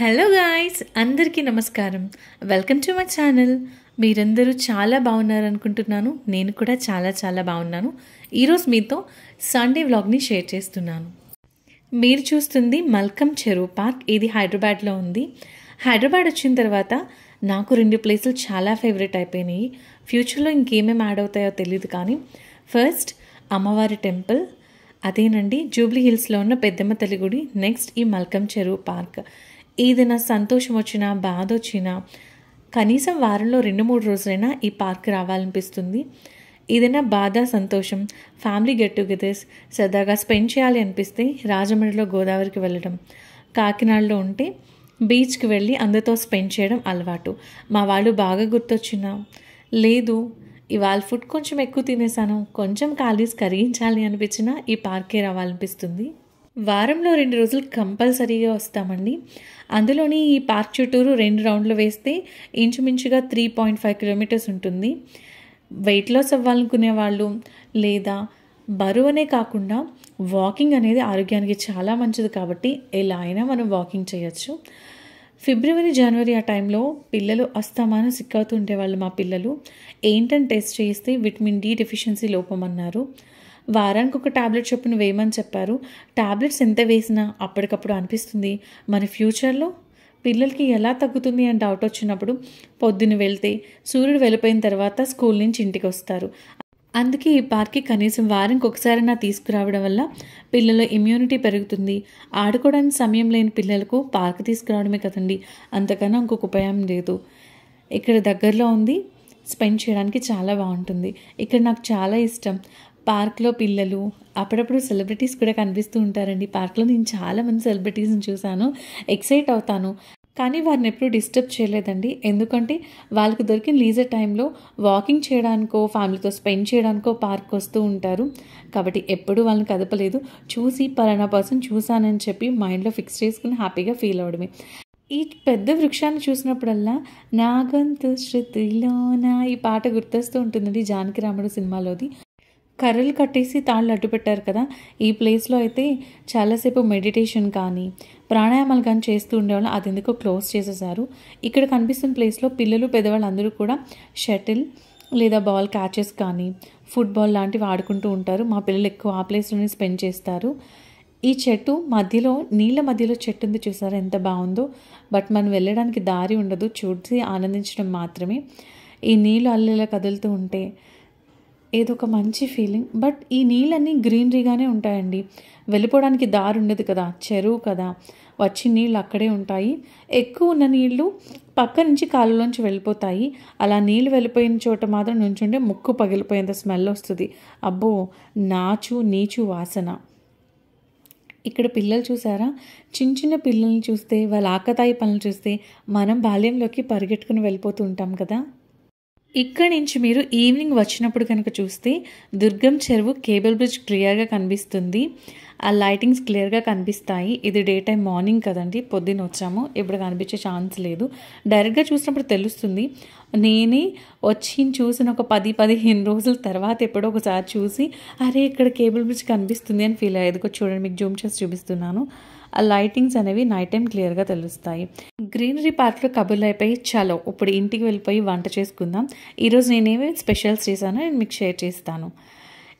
hello guys అందరికీ నమస్కారం welcome to my channel మీరందరూ చాలా బాగున్నారనుకుంటున్నాను నేను కూడా చాలా చాలా బాగున్నాను ఈరోజు మీతో సండే వ్లాగ్ని షేర్ చేస్తున్నాను మీరు చూస్తుంది మల్కం చెరువు పార్క్ ఇది హైదరాబాద్లో ఉంది హైదరాబాద్ వచ్చిన తర్వాత నాకు రెండు ప్లేసులు చాలా ఫేవరెట్ అయిపోయినాయి ఫ్యూచర్లో ఇంకేమేమి యాడ్ అవుతాయో తెలియదు కానీ ఫస్ట్ అమ్మవారి టెంపుల్ అదేనండి జూబ్లీ హిల్స్లో ఉన్న పెద్దమ్మ తల్లి గుడి నెక్స్ట్ ఈ మల్కం చెరువు పార్క్ ఏదైనా సంతోషం వచ్చినా బాధ వచ్చినా కనీసం వారంలో రెండు మూడు రోజులైనా ఈ పార్క్ రావాలనిపిస్తుంది ఏదైనా బాధ సంతోషం ఫ్యామిలీ గెట్ టుగెదర్స్ సరదాగా స్పెండ్ చేయాలి అనిపిస్తే రాజమండ్రిలో గోదావరికి వెళ్ళడం కాకినాడలో ఉంటే బీచ్కి వెళ్ళి అందరితో స్పెండ్ చేయడం అలవాటు మా వాళ్ళు బాగా గుర్తొచ్చిన లేదు ఇవాళ ఫుడ్ కొంచెం ఎక్కువ తినేసాను కొంచెం ఖాళీస్ కరిగించాలి అనిపించినా ఈ పార్కే రావాలనిపిస్తుంది వారంలో రెండు రోజులు కంపల్సరీగా వస్తామండి అందులోని ఈ పార్క్ చుట్టూరు రెండు రౌండ్లు వేస్తే ఇంచుమించుగా త్రీ పాయింట్ ఫైవ్ కిలోమీటర్స్ ఉంటుంది వెయిట్ లాస్ అవ్వాలనుకునే వాళ్ళు లేదా బరువు అనే కాకుండా వాకింగ్ అనేది ఆరోగ్యానికి చాలా మంచిది కాబట్టి ఎలా అయినా మనం వాకింగ్ చేయొచ్చు ఫిబ్రవరి జనవరి ఆ టైంలో పిల్లలు అస్తమానం సిక్కవుతూ వాళ్ళు మా పిల్లలు ఏంటని టెస్ట్ చేస్తే విటమిన్ డి డెఫిషియన్సీ లోపం అన్నారు వారానికి ఒక ట్యాబ్లెట్ చొప్పున వేయమని చెప్పారు ట్యాబ్లెట్స్ ఎంత వేసినా అప్పటికప్పుడు అనిపిస్తుంది మన ఫ్యూచర్లో పిల్లలకి ఎలా తగ్గుతుంది అని డౌట్ వచ్చినప్పుడు పొద్దున్న వెళ్తే సూర్యుడు వెళ్ళిపోయిన తర్వాత స్కూల్ నుంచి ఇంటికి వస్తారు అందుకే ఈ పార్క్కి కనీసం వారానికి ఒకసారి నా తీసుకురావడం వల్ల పిల్లల ఇమ్యూనిటీ పెరుగుతుంది ఆడుకోవడానికి సమయం లేని పిల్లలకు పార్క్ తీసుకురావడమే కదండి అంతకన్నా ఇంకొక ఉపాయం లేదు ఇక్కడ దగ్గరలో ఉంది స్పెండ్ చేయడానికి చాలా బాగుంటుంది ఇక్కడ నాకు చాలా ఇష్టం పార్క్లో పిల్లలు అప్పుడప్పుడు సెలబ్రిటీస్ కూడా కనిపిస్తూ ఉంటారండి పార్క్లో నేను చాలామంది సెలబ్రిటీస్ని చూశాను ఎక్సైట్ అవుతాను కానీ వారిని ఎప్పుడూ డిస్టర్బ్ చేయలేదండి ఎందుకంటే వాళ్ళకి దొరికిన లీజర్ టైంలో వాకింగ్ చేయడానికో ఫ్యామిలీతో స్పెండ్ చేయడానికో పార్క్ వస్తూ ఉంటారు కాబట్టి ఎప్పుడూ వాళ్ళని కదపలేదు చూసి పలానా పర్సన్ చూశానని చెప్పి మైండ్లో ఫిక్స్ చేసుకుని హ్యాపీగా ఫీల్ అవడమే ఈ పెద్ద వృక్షాన్ని చూసినప్పుడల్లా నాగంతు శృతిలోన ఈ పాట గుర్తొస్తూ ఉంటుందండి జానకి రాముడు సినిమాలోది కర్రలు కట్టేసి తాళ్ళు అడ్డు పెట్టారు కదా ఈ ప్లేస్లో అయితే చాలాసేపు మెడిటేషన్ కానీ ప్రాణాయామాలు కానీ చేస్తూ ఉండేవాళ్ళం అది ఎందుకో క్లోజ్ చేసేసారు ఇక్కడ కనిపిస్తున్న ప్లేస్లో పిల్లలు పెద్దవాళ్ళు అందరూ కూడా షటిల్ లేదా బాల్ క్యాచెస్ కానీ ఫుట్బాల్ లాంటివి ఆడుకుంటూ ఉంటారు మా పిల్లలు ఎక్కువ ఆ ప్లేస్లోనే స్పెండ్ చేస్తారు ఈ చెట్టు మధ్యలో నీళ్ళ మధ్యలో చెట్టు ఉంది చూసారా ఎంత బాగుందో బట్ మనం వెళ్ళడానికి దారి ఉండదు చూసి ఆనందించడం మాత్రమే ఈ నీళ్ళు అల్లెలా కదులుతూ ఉంటే ఏదో మంచి ఫీలింగ్ బట్ ఈ నీళ్ళన్నీ గ్రీనరీగానే ఉంటాయండి వెళ్ళిపోవడానికి దారి ఉండదు కదా చెరువు కదా వచ్చి నీళ్ళు అక్కడే ఉంటాయి ఎక్కువ ఉన్న నీళ్ళు పక్క నుంచి కాలువలోంచి వెళ్ళిపోతాయి అలా నీళ్ళు వెళ్ళిపోయిన చోట మాత్రం నుంచుంటే ముక్కు పగిలిపోయేంత స్మెల్ వస్తుంది అబ్బో నాచు నీచు వాసన ఇక్కడ పిల్లలు చూసారా చిన్న చిన్న పిల్లల్ని చూస్తే వాళ్ళ ఆకతాయి పనులు చూస్తే మనం బాల్యంలోకి పరిగెట్టుకుని వెళ్ళిపోతూ ఉంటాం కదా ఇక్కడి నుంచి మీరు ఈవినింగ్ వచ్చినప్పుడు కనుక చూస్తే దుర్గం చెరువు కేబుల్ బ్రిడ్జ్ క్లియర్గా కనిపిస్తుంది ఆ లైటింగ్స్ క్లియర్గా కనిపిస్తాయి ఇది డే టైం మార్నింగ్ కదండి పొద్దున్న వచ్చాము ఇప్పుడు కనిపించే ఛాన్స్ లేదు డైరెక్ట్గా చూసినప్పుడు తెలుస్తుంది నేనే వచ్చి చూసిన ఒక పది పదిహేను రోజుల తర్వాత ఎప్పుడో ఒకసారి చూసి అరే ఇక్కడ కేబుల్ బ్రిడ్జ్ కనిపిస్తుంది అని ఫీల్ అయ్యేది చూడండి మీకు జూమ్ చేసి చూపిస్తున్నాను ఆ లైటింగ్స్ అనేవి నైట్ టైం క్లియర్గా తెలుస్తాయి గ్రీనరీ పార్క్లో కబుర్లు అయిపోయి చలో ఇప్పుడు ఇంటికి వెళ్ళిపోయి వంట చేసుకుందాం ఈరోజు నేనేమి స్పెషల్స్ చేశానో నేను మీకు షేర్ చేస్తాను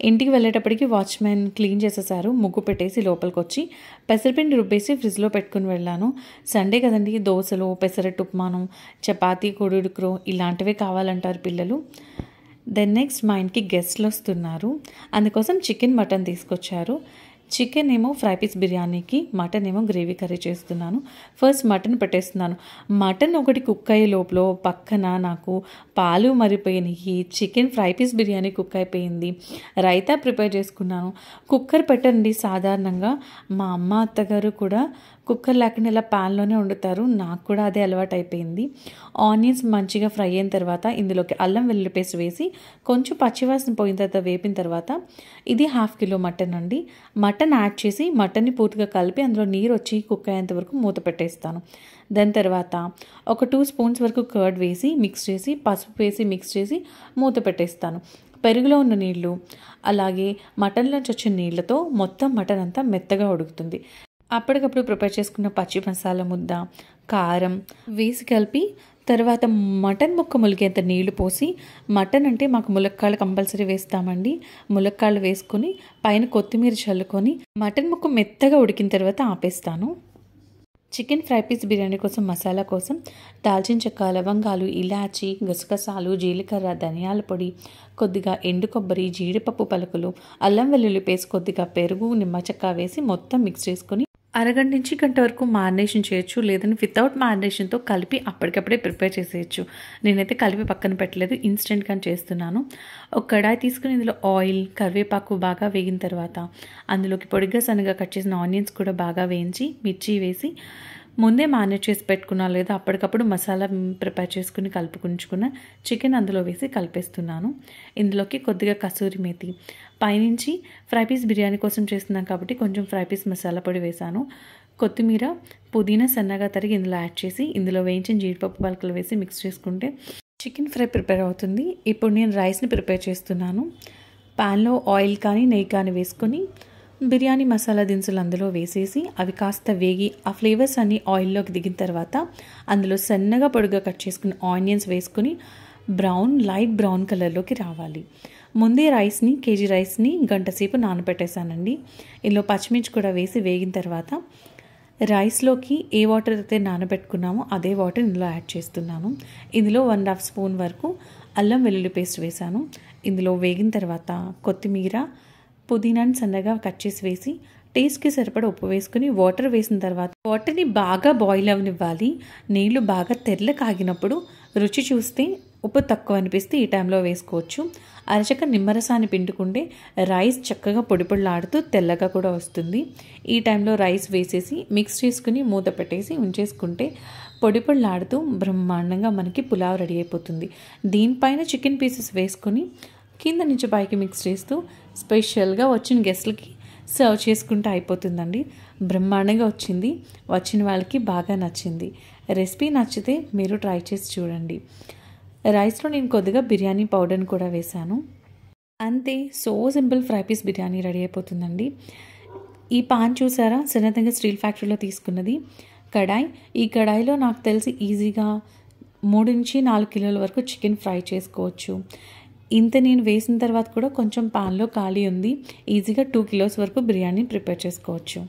ఇంటికి వెళ్ళేటప్పటికి వాచ్మెన్ క్లీన్ చేసేసారు ముగ్గు పెట్టేసి లోపలికి వచ్చి పెసరపిండి రుబ్బేసి ఫ్రిడ్జ్లో పెట్టుకుని వెళ్ళాను సండే కదండి దోశలు పెసరట్టు ఉప్మానం చపాతి కొడుకురో ఇలాంటివే కావాలంటారు పిల్లలు దెన్ నెక్స్ట్ మా ఇంటికి గెస్ట్లు వస్తున్నారు అందుకోసం చికెన్ మటన్ తీసుకొచ్చారు చికెన్ ఏమో ఫ్రై పీస్ బిర్యానీకి మటన్ ఏమో గ్రేవీ కర్రీ చేస్తున్నాను ఫస్ట్ మటన్ పెట్టేస్తున్నాను మటన్ ఒకటి కుక్ అయ్యే లోపల పక్కన నాకు పాలు మరిపోయినాయి chicken fry piece biryani cook అయిపోయింది రైతా ప్రిపేర్ చేసుకున్నాను కుక్కర్ పెట్టండి సాధారణంగా మా అమ్మ అత్తగారు కూడా కుక్కర్ లేకుండా ఇలా ప్యాన్లోనే వండుతారు నాకు కూడా అదే అలవాటు అయిపోయింది ఆనియన్స్ మంచిగా ఫ్రై అయిన తర్వాత ఇందులోకి అల్లం వెల్లుల్లి పేస్ట్ వేసి కొంచెం పచ్చివాసన పోయిన తర్వాత వేపిన తర్వాత ఇది హాఫ్ కిలో మటన్ అండి మటన్ యాడ్ చేసి మటన్ని పూర్తిగా కలిపి అందులో నీరు వచ్చి కుక్ అయ్యేంత వరకు మూత పెట్టేస్తాను దాని తర్వాత ఒక టూ స్పూన్స్ వరకు కర్డ్ వేసి మిక్స్ చేసి పసుపు వేసి మిక్స్ చేసి మూత పెట్టేస్తాను పెరుగులో ఉన్న నీళ్లు అలాగే మటన్లోంచి వచ్చిన నీళ్లతో మొత్తం మటన్ అంతా మెత్తగా ఉడుకుతుంది అప్పటికప్పుడు ప్రిపేర్ చేసుకున్న పచ్చి మసాలా ముద్ద కారం వేసి కలిపి తర్వాత మటన్ ముక్క ములిగేంత నీళ్లు పోసి మటన్ అంటే మాకు ములక్కాళ్ళు కంపల్సరీ వేస్తామండి ములక్కాళ్ళు వేసుకొని పైన కొత్తిమీర చల్లుకొని మటన్ ముక్క మెత్తగా ఉడికిన తర్వాత ఆపేస్తాను చికెన్ ఫ్రై పీస్ బిర్యానీ కోసం మసాలా కోసం దాల్చిన చెక్క లవంగాలు ఇలాచి గసగసాలు జీలకర్ర ధనియాల పొడి కొద్దిగా ఎండు కొబ్బరి జీడిపప్పు పలుకులు అల్లం వెల్లుల్లి పేస్ట్ కొద్దిగా పెరుగు చెక్క వేసి మొత్తం మిక్స్ చేసుకొని అరగంట నుంచి గంట వరకు మ్యారినేషన్ చేయొచ్చు లేదని వితౌట్ మ్యారినేషన్తో కలిపి అప్పటికప్పుడే ప్రిపేర్ చేసేయచ్చు నేనైతే కలిపి పక్కన పెట్టలేదు ఇన్స్టెంట్గా చేస్తున్నాను ఒక కడాయి తీసుకుని ఇందులో ఆయిల్ కరివేపాకు బాగా వేగిన తర్వాత అందులోకి పొడిగా సన్నగా కట్ చేసిన ఆనియన్స్ కూడా బాగా వేయించి మిర్చి వేసి ముందే మానేజ్ చేసి పెట్టుకున్నా లేదా అప్పటికప్పుడు మసాలా ప్రిపేర్ చేసుకుని కలుపుకుంచుకున్న చికెన్ అందులో వేసి కలిపేస్తున్నాను ఇందులోకి కొద్దిగా కసూరి మేతి పైనుంచి ఫ్రై పీస్ బిర్యానీ కోసం చేస్తున్నాం కాబట్టి కొంచెం ఫ్రై పీస్ మసాలా పొడి వేశాను కొత్తిమీర పుదీనా సన్నగా తరిగి ఇందులో యాడ్ చేసి ఇందులో వేయించిన జీడిపప్పు పలకలు వేసి మిక్స్ చేసుకుంటే చికెన్ ఫ్రై ప్రిపేర్ అవుతుంది ఇప్పుడు నేను రైస్ని ప్రిపేర్ చేస్తున్నాను ప్యాన్లో ఆయిల్ కానీ నెయ్యి కానీ వేసుకొని బిర్యానీ మసాలా దినుసులు అందులో వేసేసి అవి కాస్త వేగి ఆ ఫ్లేవర్స్ అన్నీ ఆయిల్లోకి దిగిన తర్వాత అందులో సన్నగా పొడుగా కట్ చేసుకుని ఆనియన్స్ వేసుకుని బ్రౌన్ లైట్ బ్రౌన్ కలర్లోకి రావాలి ముందే రైస్ని కేజీ రైస్ని గంట సేపు నానపెట్టేశానండి ఇందులో పచ్చిమిర్చి కూడా వేసి వేగిన తర్వాత రైస్లోకి ఏ వాటర్ అయితే నానబెట్టుకున్నామో అదే వాటర్ ఇందులో యాడ్ చేస్తున్నాను ఇందులో వన్ హాఫ్ స్పూన్ వరకు అల్లం వెల్లుల్లి పేస్ట్ వేశాను ఇందులో వేగిన తర్వాత కొత్తిమీర పుదీనాని సన్నగా కట్ చేసి వేసి టేస్ట్కి సరిపడ ఉప్పు వేసుకుని వాటర్ వేసిన తర్వాత వాటర్ని బాగా బాయిల్ అవనివ్వాలి నీళ్లు బాగా తెల్ల కాగినప్పుడు రుచి చూస్తే ఉప్పు తక్కువ అనిపిస్తే ఈ టైంలో వేసుకోవచ్చు అరచక నిమ్మరసాన్ని పిండుకుంటే రైస్ చక్కగా పొడిలాడుతూ తెల్లగా కూడా వస్తుంది ఈ టైంలో రైస్ వేసేసి మిక్స్ చేసుకుని మూత పెట్టేసి ఉంచేసుకుంటే పొడిలాడుతూ బ్రహ్మాండంగా మనకి పులావ్ రెడీ అయిపోతుంది దీనిపైన చికెన్ పీసెస్ వేసుకొని కింద నుంచి పైకి మిక్స్ చేస్తూ స్పెషల్గా వచ్చిన గెస్ట్లకి సర్వ్ చేసుకుంటే అయిపోతుందండి బ్రహ్మాండంగా వచ్చింది వచ్చిన వాళ్ళకి బాగా నచ్చింది రెసిపీ నచ్చితే మీరు ట్రై చేసి చూడండి రైస్లో నేను కొద్దిగా బిర్యానీ పౌడర్ని కూడా వేశాను అంతే so simple fry piece biryani ready అయిపోతుందండి ఈ పాన్ చూసారా సన్నతంగా స్టీల్ ఫ్యాక్టరీలో తీసుకున్నది కడాయి ఈ కడాయిలో నాకు తెలిసి ఈజీగా మూడు నుంచి నాలుగు కిలోల వరకు చికెన్ ఫ్రై చేసుకోవచ్చు ఇంత నేను వేసిన తర్వాత కూడా కొంచెం పాన్లో ఖాళీ ఉంది ఈజీగా టూ కిలోస్ వరకు బిర్యానీ ప్రిపేర్ చేసుకోవచ్చు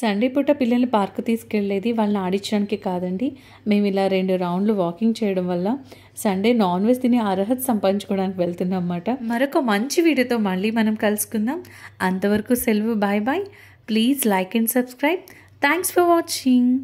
సండే పూట పిల్లల్ని పార్క్ తీసుకెళ్లేది వాళ్ళని ఆడించడానికి కాదండి మేము ఇలా రెండు రౌండ్లు వాకింగ్ చేయడం వల్ల సండే నాన్ వెజ్ తినే అర్హత సంపాదించుకోవడానికి వెళ్తున్నాం అన్నమాట మరొక మంచి వీడియోతో మళ్ళీ మనం కలుసుకుందాం అంతవరకు సెలవు bye bye please like and subscribe thanks for watching